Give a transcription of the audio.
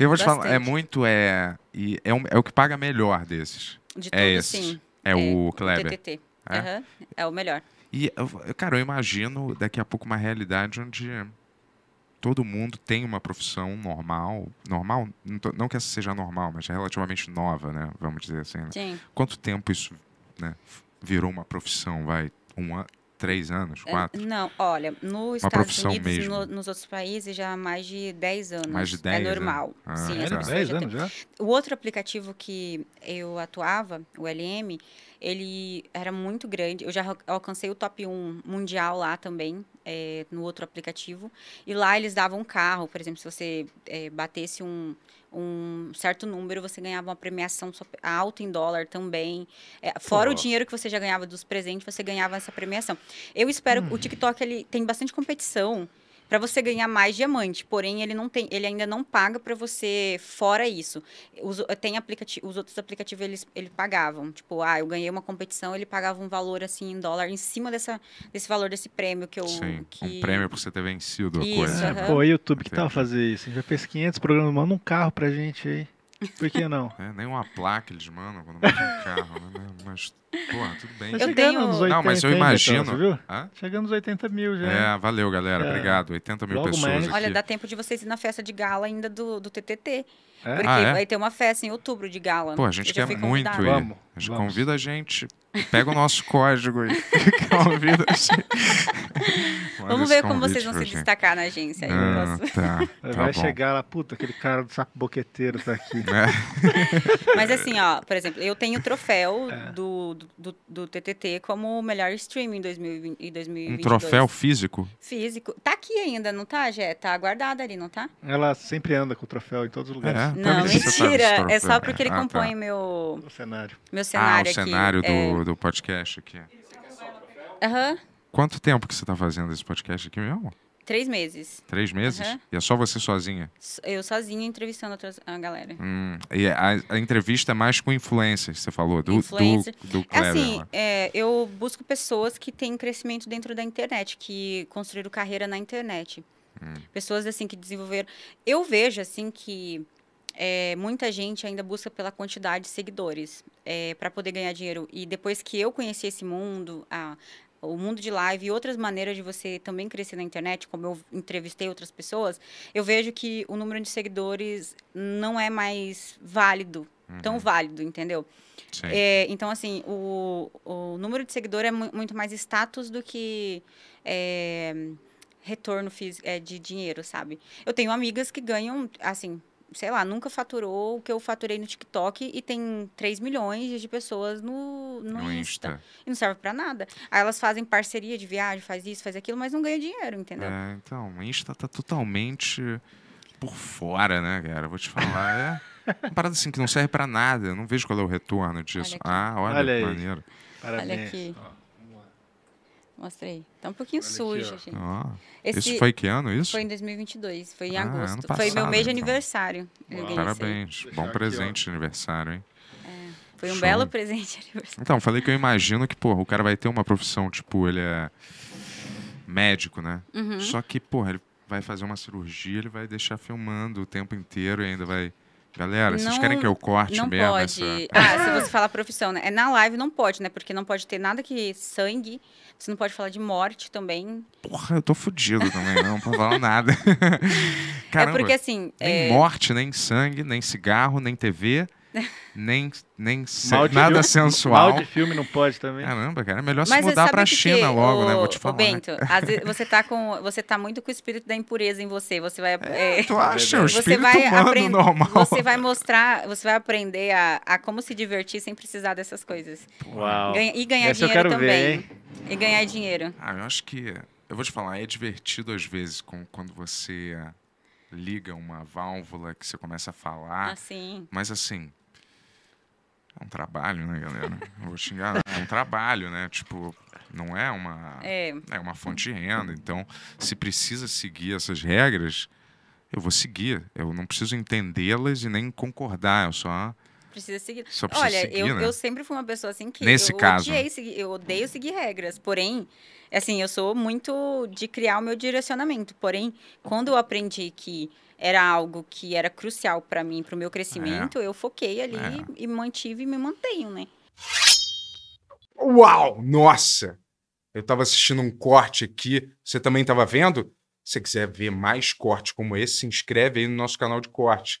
Eu vou te Bastante. falar, é muito. É, é, é o que paga melhor desses. De é todos, esse. sim. É, é o Kleber. O TTT. É? Uhum. é o melhor. E, cara, eu imagino daqui a pouco uma realidade onde todo mundo tem uma profissão normal. Normal, não, tô, não que essa seja normal, mas é relativamente nova, né? Vamos dizer assim. Né? Sim. Quanto tempo isso né, virou uma profissão, vai? Um ano, três anos, quatro? Não, olha, nos Uma Estados Unidos, no, nos outros países, já há mais de dez anos. Mais de 10 É né? normal. Ah, Sim, é, é 10 anos já? O outro aplicativo que eu atuava, o LM, ele era muito grande. Eu já alcancei o top 1 mundial lá também, é, no outro aplicativo. E lá eles davam um carro, por exemplo, se você é, batesse um, um certo número, você ganhava uma premiação alta em dólar também. É, fora o dinheiro que você já ganhava dos presentes, você ganhava essa premiação. Eu espero, hum. o TikTok ele tem bastante competição para você ganhar mais diamante. Porém, ele não tem, ele ainda não paga para você fora isso. Os, eh, tem aplicativo, os outros aplicativos eles, eles pagavam. Tipo, ah, eu ganhei uma competição, ele pagava um valor assim em dólar em cima dessa, desse valor desse prêmio que eu. Sim, que... um prêmio por você ter vencido a isso, coisa. É, uhum. Pô, o YouTube que Entendi. tá isso. Já fez 500 programas, manda um carro pra gente aí. Por que não? É, nem uma placa eles mandam quando mandam um carro, né? Mas, porra, tudo bem. Tá eu tenho... Nos 80, não, mas eu imagino... Então, Hã? Chegando nos 80 mil já. É, valeu, galera. É. Obrigado. 80 mil Logo pessoas mais. Olha, dá tempo de vocês ir na festa de gala ainda do, do TTT. É? Porque ah, é? vai ter uma festa em outubro de gala. Pô, a gente quer muito ir. Vamos, a gente vamos. Convida a gente. Pega o nosso código e convida a gente. vamos ver como vocês vão se gente. destacar na agência. Aí, ah, tá, tá vai bom. chegar lá, puta, aquele cara do saco boqueteiro tá aqui. É. Mas assim, ó, por exemplo, eu tenho o troféu é. do, do, do, TTT como o melhor streaming em 2020, 2022. Um troféu físico? Físico. Tá aqui ainda, não tá, Jé? Tá guardado ali, não tá? Ela sempre anda com o troféu em todos os lugares. É não, tá mentira. É só porque ele ah, tá. compõe tá. meu... O cenário. Meu cenário ah, o aqui. cenário do, é... do podcast aqui. Aham. Uhum. Quanto tempo que você está fazendo esse podcast aqui mesmo? Três meses. Três meses? Uhum. E é só você sozinha? Eu sozinha entrevistando a galera. Hum. E a, a, entrevista é mais com influencers, você falou, do, do, do Clever, Assim, é, eu busco pessoas que têm crescimento dentro da internet, que construíram carreira na internet. Hum. Pessoas, assim, que desenvolveram... Eu vejo, assim, que é, muita gente ainda busca pela quantidade de seguidores é, para poder ganhar dinheiro. E depois que eu conheci esse mundo, a, o mundo de live e outras maneiras de você também crescer na internet, como eu entrevistei outras pessoas, eu vejo que o número de seguidores não é mais válido, uhum. tão válido, entendeu? É, então, assim, o, o número de seguidor é mu muito mais status do que é, retorno é, de dinheiro, sabe? Eu tenho amigas que ganham, assim, sei lá, nunca faturou o que eu faturei no TikTok e tem 3 milhões de pessoas no, no, no Insta. Insta. E não serve para nada. Aí elas fazem parceria de viagem, faz isso, faz aquilo, mas não ganha dinheiro, entendeu? É, então, o Insta tá totalmente por fora, né, cara? Vou te falar. É uma parada assim que não serve para nada. Eu não vejo qual é o retorno disso. Olha ah, olha, olha que maneiro. Parabéns. Olha aqui. Mostrei. Tá um pouquinho Olha suja, aqui, gente. Esse, isso foi que ano, isso? Foi em 2022, foi em ah, agosto. Passado, foi meu mês de então. aniversário. Parabéns, bom presente de aniversário, hein? É, foi um Show. belo presente de aniversário. Então, falei que eu imagino que, porra, o cara vai ter uma profissão, tipo, ele é médico, né? Uhum. Só que, porra, ele vai fazer uma cirurgia, ele vai deixar filmando o tempo inteiro e ainda vai... Galera, não, vocês querem que eu corte não mesmo? Não pode. Essa... Ah, se você falar profissão, né? É na live não pode, né? Porque não pode ter nada que sangue. Você não pode falar de morte também. Porra, eu tô fudido também, não posso falar nada. É Caramba, é porque assim. Nem é... morte, nem sangue, nem cigarro, nem TV. nem, nem se, nada filme, sensual. Mal de filme não pode também. Caramba, cara, é melhor Mas se mudar pra China que, logo, né? o, né? Vou te falar. Né? Bento, né? vezes, você tá com. Você tá muito com o espírito da impureza em você. Você vai. É, é, tu acha? É, o espírito você vai aprender, normal. Você vai mostrar, você vai aprender a, a como se divertir sem precisar dessas coisas. Uau. Ganha, e ganhar Essa dinheiro também. Ver, e ganhar dinheiro. Ah, eu acho que. Eu vou te falar, é divertido às vezes com, quando você liga uma válvula que você começa a falar. Assim. Mas assim é um trabalho, né, galera? Não vou xingar. É um trabalho, né? Tipo, não é uma, é. é uma fonte de renda. Então, se precisa seguir essas regras, eu vou seguir. Eu não preciso entendê-las e nem concordar. Eu só precisa seguir. Só precisa Olha, seguir, eu, né? eu sempre fui uma pessoa assim que. Nesse eu caso. Seguir, eu odeio seguir regras, porém. Assim, eu sou muito de criar o meu direcionamento. Porém, quando eu aprendi que era algo que era crucial para mim, para o meu crescimento, é. eu foquei ali é. e mantive e me mantenho, né? Uau! Nossa! Eu estava assistindo um corte aqui. Você também estava vendo? Se você quiser ver mais cortes como esse, se inscreve aí no nosso canal de cortes